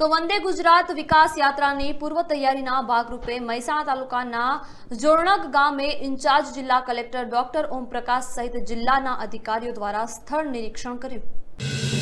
તો વંદે ગુજરાત વિકાસ યાત્રાની પૂર્વ તૈયારીના ભાગરૂપે મહેસાણા તાલુકાના જોરણક ગામે ઇન્ચાર્જ જિલ્લા કલેક્ટર ડોક્ટર ઓમપ્રકાશ સહિત જિલ્લાના અધિકારીઓ દ્વારા સ્થળ નિરીક્ષણ કર્યું